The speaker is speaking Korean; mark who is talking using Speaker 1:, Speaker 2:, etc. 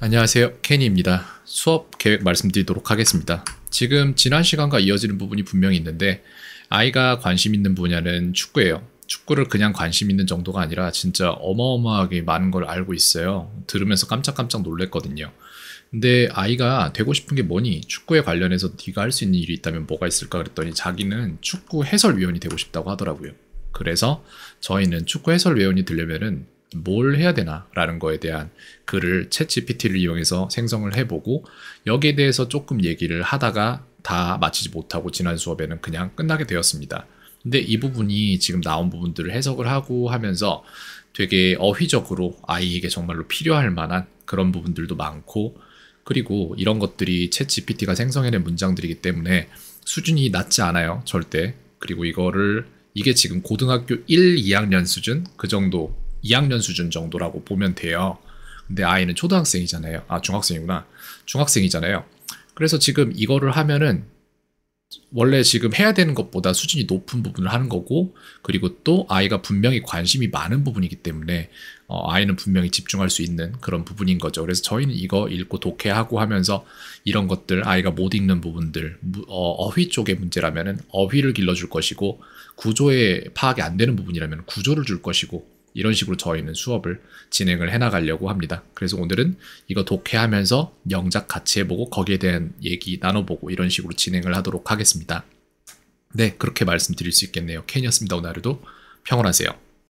Speaker 1: 안녕하세요 케니입니다 수업 계획 말씀드리도록 하겠습니다 지금 지난 시간과 이어지는 부분이 분명히 있는데 아이가 관심 있는 분야는 축구예요 축구를 그냥 관심 있는 정도가 아니라 진짜 어마어마하게 많은 걸 알고 있어요 들으면서 깜짝깜짝 놀랬거든요 근데 아이가 되고 싶은 게 뭐니 축구에 관련해서 네가 할 수 있는 일이 있다면 뭐가 있을까 그랬더니 자기는 축구 해설위원이 되고 싶다고 하더라고요 그래서 저희는 축구 해설위원이 되려면은 뭘 해야 되나라는 거에 대한 글을 채취 p t 를 이용해서 생성을 해보고 여기에 대해서 조금 얘기를 하다가 다 마치지 못하고 지난 수업에는 그냥 끝나게 되었습니다. 근데 이 부분이 지금 나온 부분들을 해석을 하고 하면서 되게 어휘적으로 아이에게 정말로 필요할 만한 그런 부분들도 많고 그리고 이런 것들이 채취 p t 가 생성해낸 문장들이기 때문에 수준이 낮지 않아요. 절대. 그리고 이거를 이게 지금 고등학교 1, 2학년 수준 그 정도 2학년 수준 정도라고 보면 돼요. 근데 아이는 초등학생이잖아요. 아, 중학생이구나. 중학생이잖아요. 그래서 지금 이거를 하면은 원래 지금 해야 되는 것보다 수준이 높은 부분을 하는 거고 그리고 또 아이가 분명히 관심이 많은 부분이기 때문에 어, 아이는 분명히 집중할 수 있는 그런 부분인 거죠. 그래서 저희는 이거 읽고 독해하고 하면서 이런 것들 아이가 못 읽는 부분들 어, 휘 쪽의 문제라면 어휘를 길러줄 것이고 구조에 파악이 안 되는 부분이라면 구조를 줄 것이고 이런 식으로 저희는 수업을 진행을 해나가려고 합니다. 그래서 오늘은 이거 독해하면서 영작 같이 해보고 거기에 대한 얘기 나눠보고 이런 식으로 진행을 하도록 하겠습니다. 네, 그렇게 말씀드릴 수 있겠네요. 켄이었습니다. 오늘 하루도 평온하세요.